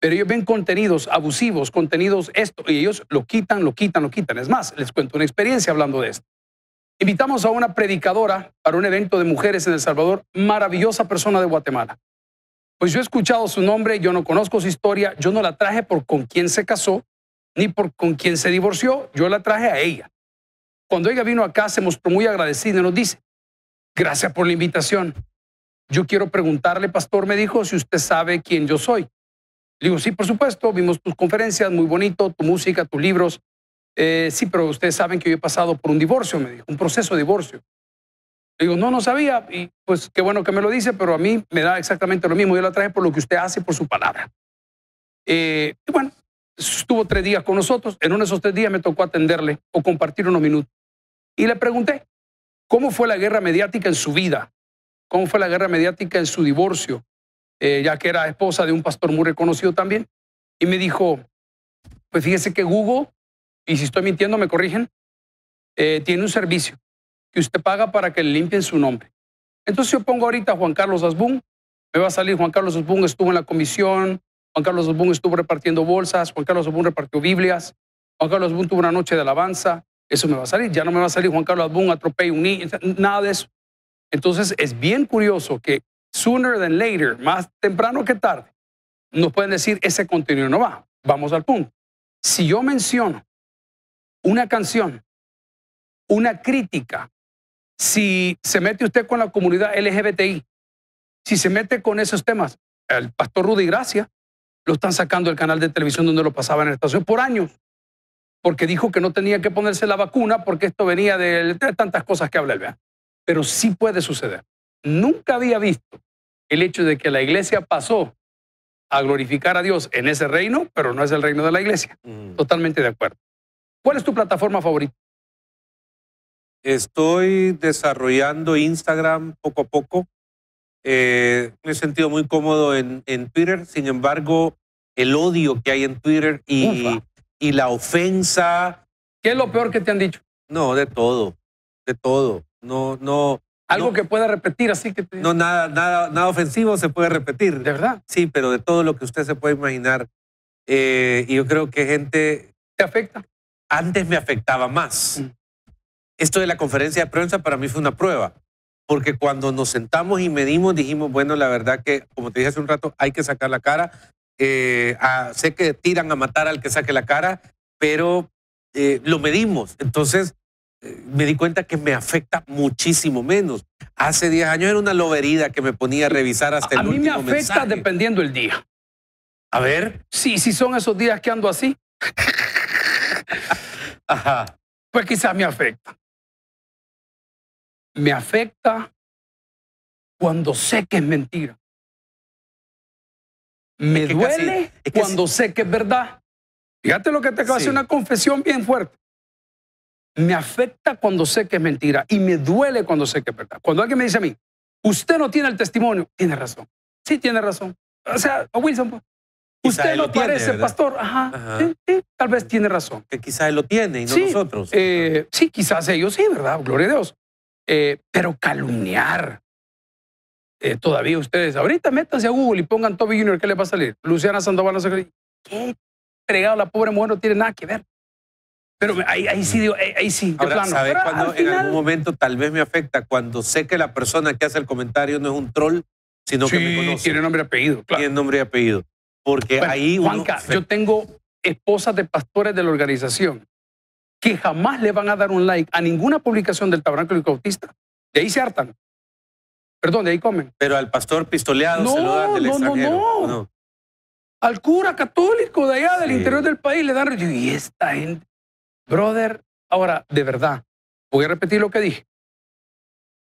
Pero ellos ven contenidos abusivos, contenidos esto, y ellos lo quitan, lo quitan, lo quitan. Es más, les cuento una experiencia hablando de esto. Invitamos a una predicadora para un evento de mujeres en El Salvador, maravillosa persona de Guatemala. Pues yo he escuchado su nombre, yo no conozco su historia, yo no la traje por con quién se casó, ni por con quién se divorció, yo la traje a ella. Cuando ella vino acá se mostró muy agradecida y nos dice, gracias por la invitación. Yo quiero preguntarle, pastor, me dijo, si usted sabe quién yo soy. Le digo, sí, por supuesto, vimos tus conferencias, muy bonito, tu música, tus libros, eh, sí, pero ustedes saben que yo he pasado por un divorcio, me dijo, un proceso de divorcio. Le digo, no, no sabía, y pues qué bueno que me lo dice, pero a mí me da exactamente lo mismo, yo la traje por lo que usted hace, por su palabra. Eh, y bueno, estuvo tres días con nosotros, en uno de esos tres días me tocó atenderle o compartir unos minutos. Y le pregunté, ¿cómo fue la guerra mediática en su vida? ¿Cómo fue la guerra mediática en su divorcio? Eh, ya que era esposa de un pastor muy reconocido también. Y me dijo, pues fíjese que Google y si estoy mintiendo, me corrigen, eh, tiene un servicio que usted paga para que le limpien su nombre. Entonces yo pongo ahorita Juan Carlos Asbun, me va a salir Juan Carlos Asbun estuvo en la comisión, Juan Carlos Asbun estuvo repartiendo bolsas, Juan Carlos Asbun repartió Biblias, Juan Carlos Asbun tuvo una noche de alabanza, eso me va a salir, ya no me va a salir Juan Carlos Asbun atropello un nada de eso. Entonces es bien curioso que sooner than later, más temprano que tarde, nos pueden decir ese contenido no va, vamos al punto. Si yo menciono una canción, una crítica, si se mete usted con la comunidad LGBTI, si se mete con esos temas, el pastor Rudy Gracia lo están sacando del canal de televisión donde lo pasaba en la estación por años, porque dijo que no tenía que ponerse la vacuna porque esto venía de, tantas cosas que habla el vea. Pero sí puede suceder. Nunca había visto el hecho de que la iglesia pasó a glorificar a Dios en ese reino, pero no es el reino de la iglesia. Mm. Totalmente de acuerdo. ¿Cuál es tu plataforma favorita? Estoy desarrollando Instagram poco a poco. Eh, me he sentido muy cómodo en, en, Twitter, sin embargo, el odio que hay en Twitter y, y la ofensa. ¿Qué es lo peor que te han dicho? No, de todo, de todo. No, no, algo que pueda repetir, así que. No, nada, nada, nada ofensivo se puede repetir. ¿De verdad? Sí, pero de todo lo que usted se puede imaginar. Eh, y yo creo que gente. ¿Te afecta? antes me afectaba más. Mm. Esto de la conferencia de prensa para mí fue una prueba, porque cuando nos sentamos y medimos, dijimos, bueno, la verdad que, como te dije hace un rato, hay que sacar la cara. Eh, sé que tiran a matar al que saque la cara, pero eh, lo medimos. Entonces, eh, me di cuenta que me afecta muchísimo menos. Hace 10 años era una loberida que me ponía a revisar hasta el último A mí me afecta dependiendo el día. A ver. Sí, sí son esos días que ando así. Ajá. Pues quizás me afecta. Me afecta cuando sé que es mentira. Me duele cuando sé que es verdad. Fíjate lo que te acabo de hacer, una confesión bien fuerte. Me afecta cuando sé que es mentira y me duele cuando sé que es verdad. Cuando alguien me dice a mí, usted no tiene el testimonio, tiene razón. Sí, tiene razón. O sea, Wilson, pues. Usted no lo parece pastor. Ajá, tal vez tiene razón. Que quizás él lo tiene y no nosotros. Eh, sí, quizás ellos sí, ¿verdad? Gloria a Dios. Eh, pero calumniar. Eh, todavía ustedes, ahorita métanse a Google y pongan Toby Junior, ¿qué le va a salir? Luciana Sandoval, no sé qué. Pregado, la pobre mujer no tiene nada que ver. Pero ahí, sí, ahí, sí, de Ahora, ¿Sabes cuando en algún momento tal vez me afecta? Cuando sé que la persona que hace el comentario no es un troll, sino que me conoce. Tiene nombre y apellido, claro. Tiene nombre y apellido. Porque ahí. Juanca, yo tengo esposas de pastores de la organización que jamás le van a dar un like a ninguna publicación del Tabernáculo Cautista. De ahí se hartan. Perdón, de ahí comen. Pero al pastor pistoleado se lo dan no, No, no, no. Al cura católico de allá, del interior del país, le dan. Y esta gente. Brother, ahora, de verdad, voy a repetir lo que dije.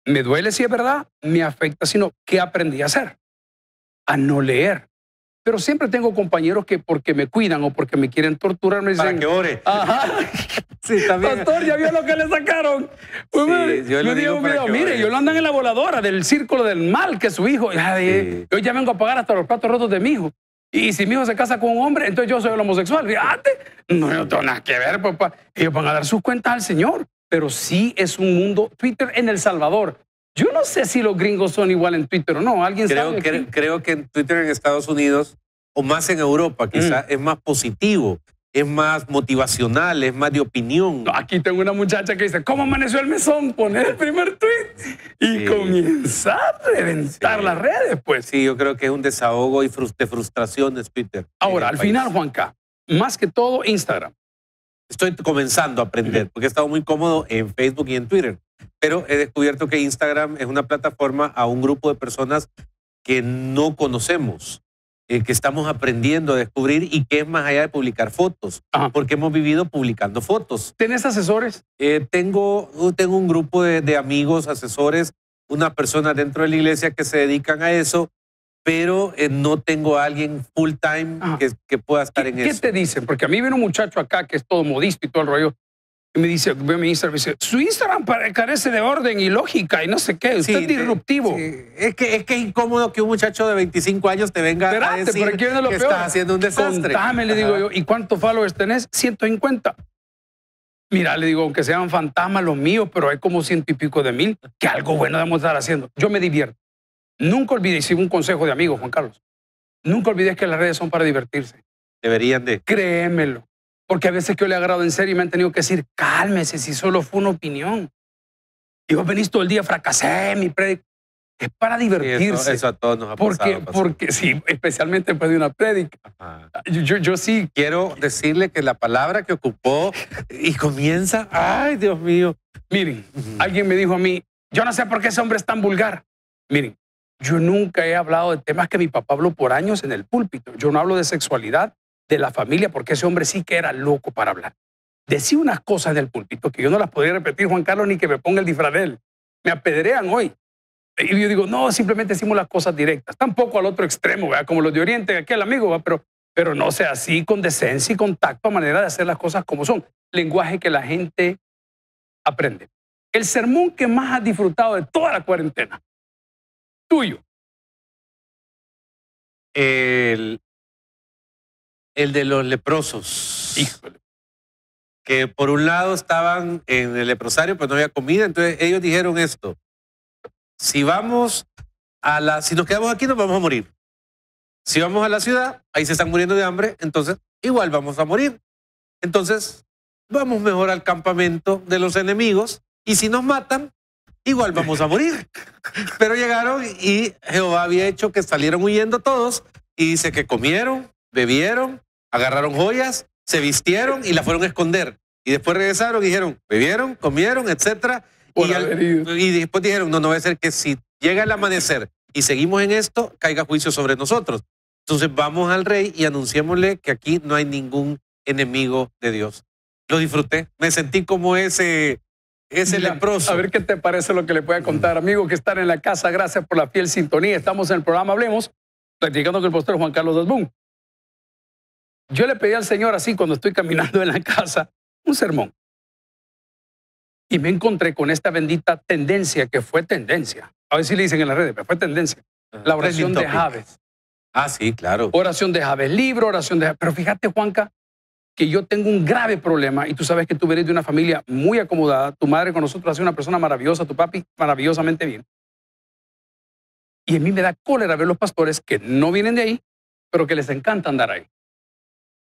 Me duele si es verdad, me afecta sino no. ¿Qué aprendí a hacer? A no leer. Pero siempre tengo compañeros que porque me cuidan o porque me quieren torturar me dicen... Para que ore. Ajá. Sí, también. Doctor, ¿ya vio lo que le sacaron? Pues, yo le digo, mire, yo lo andan en la voladora del círculo del mal que su hijo. Yo ya vengo a pagar hasta los platos rotos de mi hijo. Y si mi hijo se casa con un hombre, entonces yo soy el homosexual. Fíjate, ah, no, no tengo nada que ver, papá. Ellos van a dar sus cuentas al Señor. Pero sí es un mundo. Twitter en El Salvador yo no sé si los gringos son igual en Twitter o no. ¿Alguien creo, sabe? creo que en Twitter en Estados Unidos, o más en Europa, mm. quizás es más positivo, es más motivacional, es más de opinión. Aquí tengo una muchacha que dice, ¿cómo amaneció el mesón? Poner el primer tweet y comenzar a reventar las redes, pues. Sí, yo creo que es un desahogo y de frustraciones Twitter. Ahora, al final, final, Juanca, más que todo Instagram. Estoy comenzando a aprender, porque he estado muy cómodo en Facebook y en Twitter pero he descubierto que Instagram es una plataforma a un grupo de personas que no conocemos, eh, que estamos aprendiendo a descubrir y que es más allá de publicar fotos, porque hemos vivido publicando fotos. ¿Tenés asesores? Eh, tengo, uh, tengo un grupo de, amigos, asesores, una persona dentro de la iglesia que se dedican a eso, pero eh, no tengo a alguien full time que, pueda estar en eso. ¿Qué te dicen? Porque a mí viene un muchacho acá que es todo modisto y todo el rollo, me dice, veo mi Instagram, me dice, su Instagram carece de orden y lógica y no sé qué, usted es disruptivo. Es, que, es que incómodo que un muchacho de 25 años te venga a decir haciendo un desastre. le digo yo, ¿y cuántos followers tenés? 150. Mira, le digo, aunque sean fantasmas los míos, pero hay como ciento y pico de mil, que algo bueno debemos estar haciendo. Yo me divierto. Nunca olvides, y un consejo de amigo Juan Carlos, nunca olvides que las redes son para divertirse. Deberían de. Créemelo. Porque a veces que yo le agrado en serio y me han tenido que decir, cálmese si solo fue una opinión. vos venís todo el día, fracasé mi predica. Es para divertirse. Eso, a todos nos ha porque, pasado, Porque sí, especialmente después de una predica. Yo, yo, sí. Quiero decirle que la palabra que ocupó y comienza, ay Dios mío. Miren, alguien me dijo a mí, yo no sé por qué ese hombre es tan vulgar. Miren, yo nunca he hablado de temas que mi papá habló por años en el púlpito. Yo no hablo de sexualidad, de la familia, porque ese hombre sí que era loco para hablar. Decía unas cosas en el púlpito que yo no las podría repetir, Juan Carlos, ni que me ponga el disfraz él. Me apedrean hoy. Y yo digo, no, simplemente decimos las cosas directas. Tampoco al otro extremo, como los de Oriente, aquel amigo, va, pero pero no sea así, con decencia y con tacto, manera de hacer las cosas como son. Lenguaje que la gente aprende. El sermón que más has disfrutado de toda la cuarentena, tuyo. El, el de los leprosos. Híjole. Que por un lado estaban en el leprosario, pues no había comida. Entonces ellos dijeron esto. Si vamos a la, si nos quedamos aquí, nos vamos a morir. Si vamos a la ciudad, ahí se están muriendo de hambre, entonces igual vamos a morir. Entonces, vamos mejor al campamento de los enemigos y si nos matan, igual vamos a morir. Pero llegaron y Jehová había hecho que salieron huyendo todos y dice que comieron, bebieron, Agarraron joyas, se vistieron y la fueron a esconder. Y después regresaron y dijeron, bebieron, comieron, etc. Y, después dijeron, no, no va a ser que si llega el amanecer y seguimos en esto, caiga juicio sobre nosotros. Entonces vamos al rey y anunciémosle que aquí no hay ningún enemigo de Dios. Lo disfruté, me sentí como ese, ese leproso. A ver qué te parece lo que le pueda contar, amigo que están en la casa. Gracias por la fiel sintonía. Estamos en el programa Hablemos, platicando con el pastor Juan Carlos Dasbun. Yo le pedí al Señor así cuando estoy caminando en la casa un sermón. Y me encontré con esta bendita tendencia que fue tendencia. A ver si le dicen en las redes, pero fue tendencia. Ah, la oración de Javes. Ah, sí, claro. Oración de Javes, libro, oración de Javes. Pero fíjate, Juanca, que yo tengo un grave problema y tú sabes que tú vienes de una familia muy acomodada. Tu madre con nosotros ha una persona maravillosa, tu papi maravillosamente bien. Y a mí me da cólera ver los pastores que no vienen de ahí, pero que les encanta andar ahí.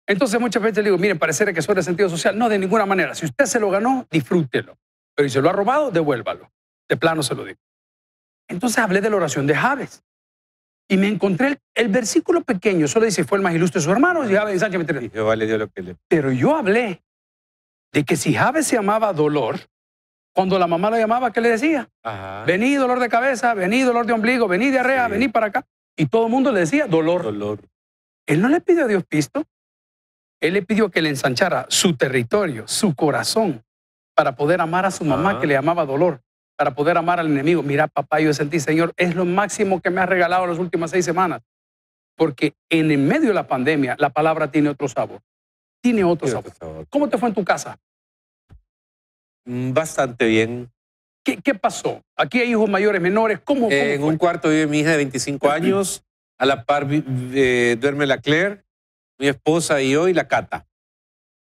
Entonces muchas veces le digo, miren, parecer que eso era sentido social. No, de ninguna manera. Si usted se lo ganó, disfrútelo. Pero si se lo ha robado, devuélvalo. De plano se lo digo. Entonces hablé de la oración de Javes. Y me encontré el, versículo pequeño, solo dice, fue el más ilustre de sus hermanos, y Javes ah, y le dio Pero yo hablé de que si Javes se llamaba dolor, cuando la mamá lo llamaba, ¿qué le decía? Ajá. Vení dolor de cabeza, vení dolor de ombligo, vení diarrea, sí. vení para acá. Y todo el mundo le decía dolor. dolor. Él no le pidió a Dios pisto, él le pidió que le ensanchara su territorio, su corazón, para poder amar a su mamá ah. que le amaba dolor, para poder amar al enemigo. Mira, papá, yo sentí, Señor, es lo máximo que me has regalado en las últimas seis semanas. Porque en el medio de la pandemia, la palabra tiene otro sabor. Tiene otro sabor. ¿Cómo te fue en tu casa? Mm, bastante bien. ¿Qué, pasó? Aquí hay hijos mayores, menores. ¿Cómo? en un cuarto vive mi hija de 25 años. A la par eh, duerme la Claire mi esposa y yo y la Cata.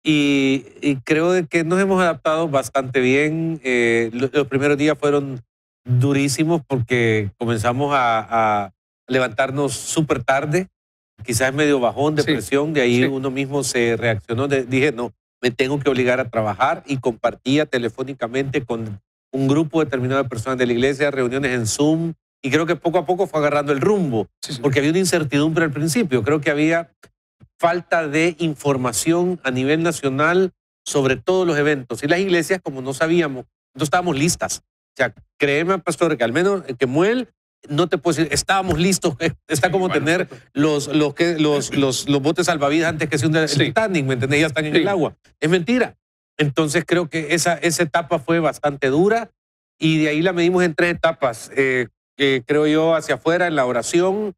Y, creo que nos hemos adaptado bastante bien. Eh, los, primeros días fueron durísimos porque comenzamos a, levantarnos súper tarde, quizás medio bajón, depresión, presión, de ahí uno mismo se reaccionó, dije, no, me tengo que obligar a trabajar y compartía telefónicamente con un grupo determinado de personas de la iglesia, reuniones en Zoom, y creo que poco a poco fue agarrando el rumbo, porque había una incertidumbre al principio, creo que había falta de información a nivel nacional sobre todos los eventos. Y las iglesias, como no sabíamos, no estábamos listas. O sea, créeme, pastor, que al menos eh, que Muel no te puedo decir, estábamos listos. Está como tener los, los, los, los, botes salvavidas antes que sea un standing, ¿me entendés? Ya están en el agua. Es mentira. Entonces creo que esa, esa etapa fue bastante dura y de ahí la medimos en tres etapas. Eh, que creo yo, hacia afuera, en la oración,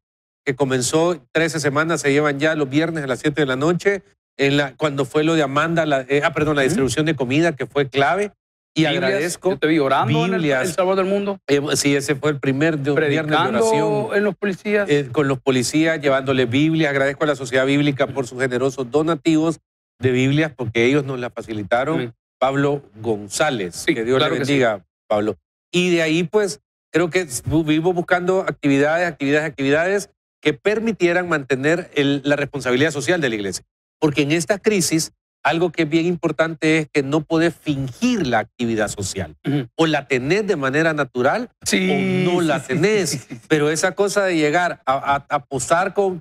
que comenzó 13 semanas, se llevan ya los viernes a las 7 de la noche, en la, cuando fue lo de Amanda, la, eh, ah, perdón, la distribución de comida, que fue clave. Y agradezco. Yo te vi orando en el, del Mundo. Eh, sí, ese fue el primer de viernes de oración. en los policías. Eh, con los policías, llevándole Biblia. Agradezco a la Sociedad Bíblica por sus generosos donativos de Biblias, porque ellos nos la facilitaron. Pablo González. Sí, que Dios la bendiga, Pablo. Y de ahí, pues, creo que vivo buscando actividades, actividades, actividades que permitieran mantener la responsabilidad social de la iglesia. Porque en esta crisis, algo que es bien importante es que no podés fingir la actividad social. O la tenés de manera natural o no la tenés. Pero esa cosa de llegar a, posar con...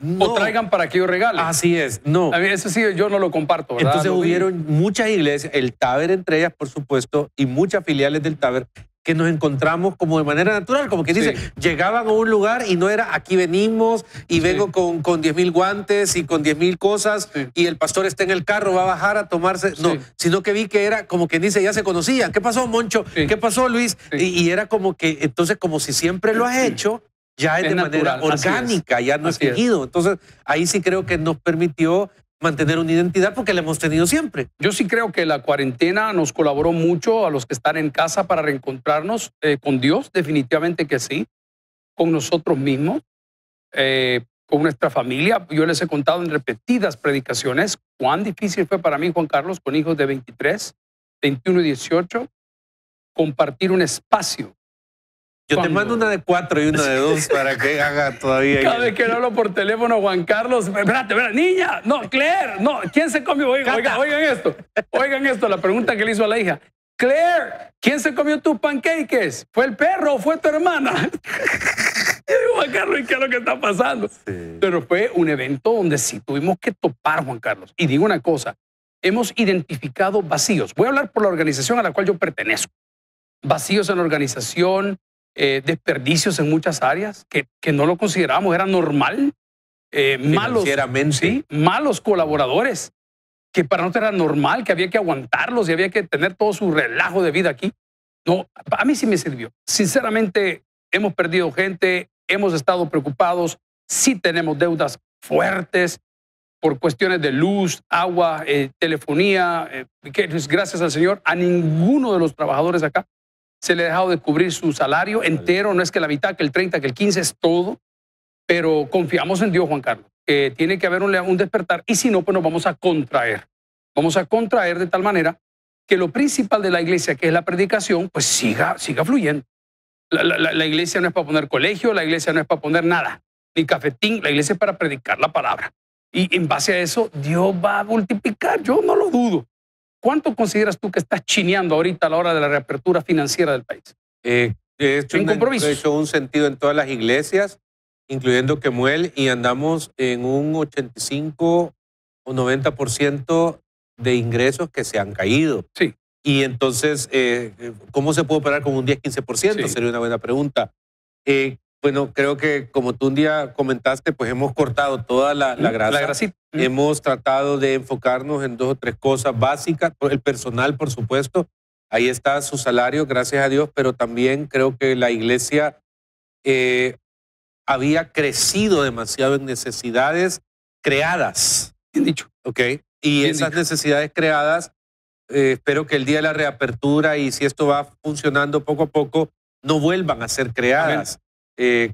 no. O traigan para que yo regale. Así es, no. eso sí, yo no lo comparto. ¿verdad? Entonces hubieron muchas iglesias, el Taber entre ellas, por supuesto, y muchas filiales del Taber que nos encontramos como de manera natural, como que dice, llegaban a un lugar y no era aquí venimos y vengo con, con 10 mil guantes y con 10.000 mil cosas y el pastor está en el carro, va a bajar a tomarse, no, sino que vi que era como que dice, ya se conocía ¿qué pasó Moncho? ¿Qué pasó Luis? Y, era como que, entonces como si siempre lo has hecho, ya es, de manera orgánica, ya no Así es Entonces ahí sí creo que nos permitió mantener una identidad porque la hemos tenido siempre. Yo sí creo que la cuarentena nos colaboró mucho a los que están en casa para reencontrarnos eh, con Dios, definitivamente que sí, con nosotros mismos, eh, con nuestra familia. Yo les he contado en repetidas predicaciones cuán difícil fue para mí, Juan Carlos, con hijos de 23, 21 y 18, compartir un espacio yo te mando una de cuatro y una de dos para que haga todavía. Cada vez que hablo por teléfono, Juan Carlos, espérate, espérate, niña, no, Claire, no, ¿quién se comió? Oigan, oigan, esto, oigan esto, la pregunta que le hizo a la hija. Claire, ¿quién se comió tus pancakes? ¿Fue el perro o fue tu hermana? Juan Carlos, ¿y ¿qué es lo que está pasando? Pero fue un evento donde sí tuvimos que topar, Juan Carlos. Y digo una cosa, hemos identificado vacíos. Voy a hablar por la organización a la cual yo pertenezco. Vacíos en la organización, eh, desperdicios en muchas áreas que, que no lo consideramos, era normal. Eh, malos, sí, malos colaboradores que para nosotros era normal, que había que aguantarlos y había que tener todo su relajo de vida aquí. No, a mí sí me sirvió. Sinceramente, hemos perdido gente, hemos estado preocupados, sí tenemos deudas fuertes por cuestiones de luz, agua, eh, telefonía, que pues, gracias al Señor, a ninguno de los trabajadores acá se le ha dejado de cubrir su salario entero, no es que la mitad, que el 30, que el 15, es todo, pero confiamos en Dios, Juan Carlos, que tiene que haber un, despertar y si no, pues nos vamos a contraer. Vamos a contraer de tal manera que lo principal de la iglesia, que es la predicación, pues siga, siga fluyendo. La, la, iglesia no es para poner colegio, la iglesia no es para poner nada, ni cafetín, la iglesia es para predicar la palabra. Y en base a eso, Dios va a multiplicar, yo no lo dudo. ¿Cuánto consideras tú que estás chineando ahorita a la hora de la reapertura financiera del país? Eh, he hecho, un, sentido en todas las iglesias, incluyendo Quemuel, y andamos en un 85 o 90% de ingresos que se han caído. Sí. Y entonces, eh, eh, ¿cómo se puede operar con un 10-15%? Sería una buena pregunta. Eh, bueno, creo que como tú un día comentaste, pues hemos cortado toda la, la grasa. La grasita. Hemos tratado de enfocarnos en dos o tres cosas básicas. El personal, por supuesto, ahí está su salario, gracias a Dios, pero también creo que la iglesia eh, había crecido demasiado en necesidades creadas. Bien dicho. Ok. Y esas necesidades creadas, eh, espero que el día de la reapertura y si esto va funcionando poco a poco, no vuelvan a ser creadas. Eh,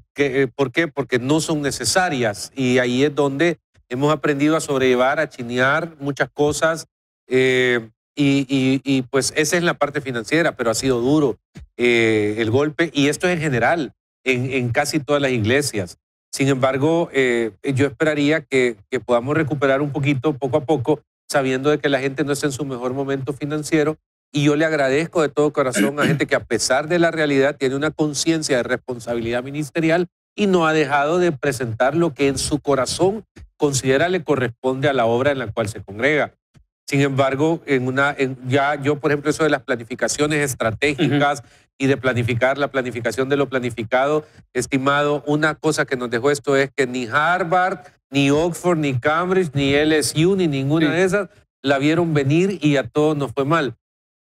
¿Por qué? Porque no son necesarias. Y ahí es donde hemos aprendido a sobrellevar, a chinear muchas cosas. Eh, y, pues esa es la parte financiera, pero ha sido duro eh, el golpe. Y esto es en general, en, casi todas las iglesias. Sin embargo, eh, yo esperaría que, que, podamos recuperar un poquito, poco a poco, sabiendo de que la gente no está en su mejor momento financiero. Y yo le agradezco de todo corazón a gente que a pesar de la realidad tiene una conciencia de responsabilidad ministerial y no ha dejado de presentar lo que en su corazón considera le corresponde a la obra en la cual se congrega. Sin embargo, en una, ya yo, por ejemplo, eso de las planificaciones estratégicas y de planificar la planificación de lo planificado, estimado, una cosa que nos dejó esto es que ni Harvard, ni Oxford, ni Cambridge, ni LSU, ni ninguna de esas la vieron venir y a todos nos fue mal.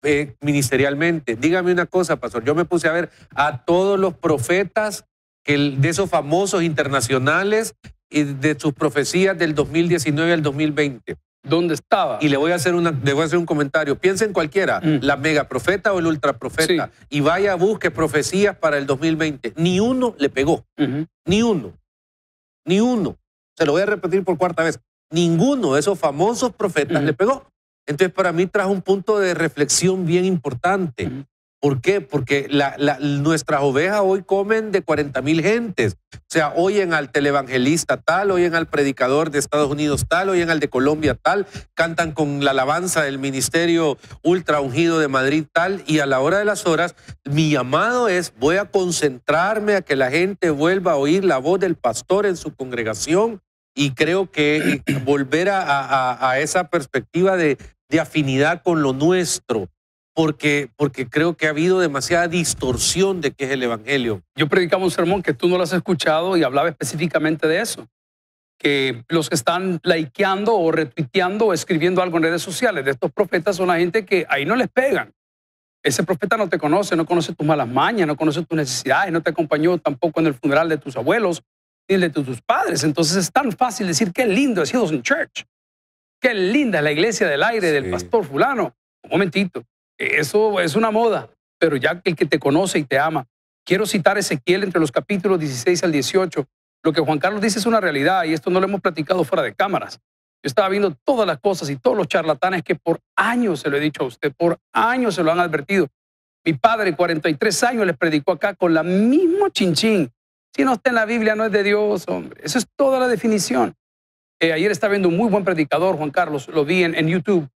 Eh, ministerialmente, dígame una cosa, pastor, yo me puse a ver a todos los profetas de esos famosos internacionales y de sus profecías del 2019 al 2020. ¿Dónde estaba? Y le voy a hacer, hacer un comentario. Piensa en cualquiera, mm. la mega profeta o el ultra profeta, y vaya a busque profecías para el 2020. Ni uno le pegó. Ni uno. Ni uno. Se lo voy a repetir por cuarta vez. Ninguno de esos famosos profetas le pegó. Entonces, para mí trajo un punto de reflexión bien importante. ¿Por qué? Porque nuestras ovejas hoy comen de 40 mil gentes. O sea, oyen al televangelista tal, oyen al predicador de Estados Unidos tal, oyen al de Colombia tal, cantan con la alabanza del ministerio ultra ungido de Madrid tal, y a la hora de las horas, mi llamado es, voy a concentrarme a que la gente vuelva a oír la voz del pastor en su congregación. Y creo que volver a, esa perspectiva de, de afinidad con lo nuestro, porque, porque creo que ha habido demasiada distorsión de qué es el Evangelio. Yo predicaba un sermón que tú no lo has escuchado y hablaba específicamente de eso, que los que están likeando o retuiteando o escribiendo algo en redes sociales de estos profetas son la gente que ahí no les pegan. Ese profeta no te conoce, no conoce tus malas mañas, no conoce tus necesidades, no te acompañó tampoco en el funeral de tus abuelos ni el de tus padres. Entonces es tan fácil decir qué lindo es Hills Church, qué linda es la iglesia del aire del pastor fulano. Un momentito, eso es una moda, pero ya el que te conoce y te ama. Quiero citar Ezequiel entre los capítulos 16 al 18. Lo que Juan Carlos dice es una realidad y esto no lo hemos platicado fuera de cámaras. Yo estaba viendo todas las cosas y todos los charlatanes que por años se lo he dicho a usted, por años se lo han advertido. Mi padre, 43 años, les predicó acá con la misma chinchín. Si no está en la Biblia, no es de Dios, hombre. Esa es toda la definición. Eh, ayer estaba viendo un muy buen predicador, Juan Carlos, lo vi en YouTube,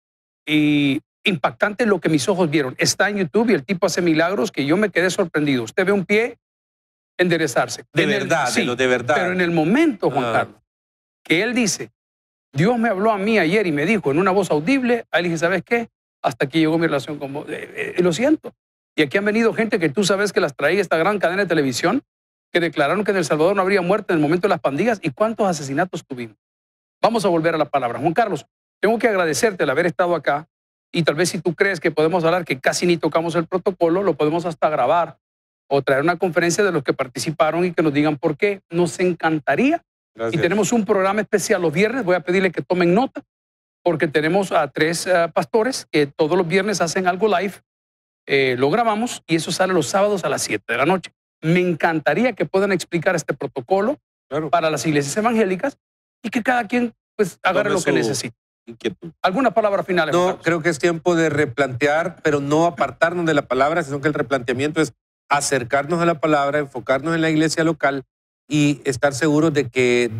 y impactante lo que mis ojos vieron. Está en YouTube y el tipo hace milagros que yo me quedé sorprendido. Usted ve un pie enderezarse. De verdad, lo de verdad. Pero en el momento, Juan ah. Carlos, que él dice, Dios me habló a mí ayer y me dijo en una voz audible, ahí dije, ¿sabes qué? Hasta aquí llegó mi relación con vos. Eh, eh, eh, lo siento. Y aquí han venido gente que tú sabes que las traía esta gran cadena de televisión, que declararon que en El Salvador no habría muerte en el momento de las pandillas y cuántos asesinatos tuvimos. Vamos a volver a la palabra. Juan Carlos, tengo que agradecerte el haber estado acá, y tal vez si tú crees que podemos hablar que casi ni tocamos el protocolo, lo podemos hasta grabar o traer una conferencia de los que participaron y que nos digan por qué. Nos encantaría. Y tenemos un programa especial los viernes. Voy a pedirle que tomen nota porque tenemos a tres eh, pastores que todos los viernes hacen algo live. Eh, lo grabamos y eso sale los sábados a las 7 de la noche. Me encantaría que puedan explicar este protocolo para las iglesias evangélicas y que cada quien pues agarre lo que necesite inquietud. ¿Alguna palabra final? No, creo que es tiempo de replantear, pero no apartarnos de la palabra, sino que el replanteamiento es acercarnos a la palabra, enfocarnos en la iglesia local y estar seguros de que,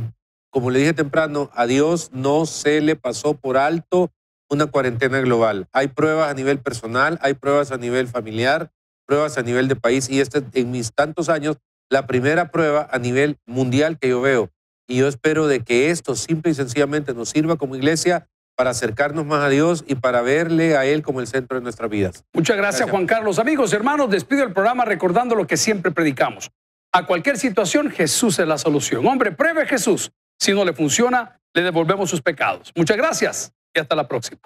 como le dije temprano, a Dios no se le pasó por alto una cuarentena global. Hay pruebas a nivel personal, hay pruebas a nivel familiar, pruebas a nivel de país y este en mis tantos años la primera prueba a nivel mundial que yo veo. Y yo espero de que esto simple y sencillamente nos sirva como iglesia para acercarnos más a Dios y para verle a Él como el centro de nuestras vidas. Muchas gracias, Juan Carlos. Amigos, hermanos, despido el programa recordando lo que siempre predicamos. A cualquier situación, Jesús es la solución. Hombre, pruebe a Jesús. Si no le funciona, le devolvemos sus pecados. Muchas gracias y hasta la próxima.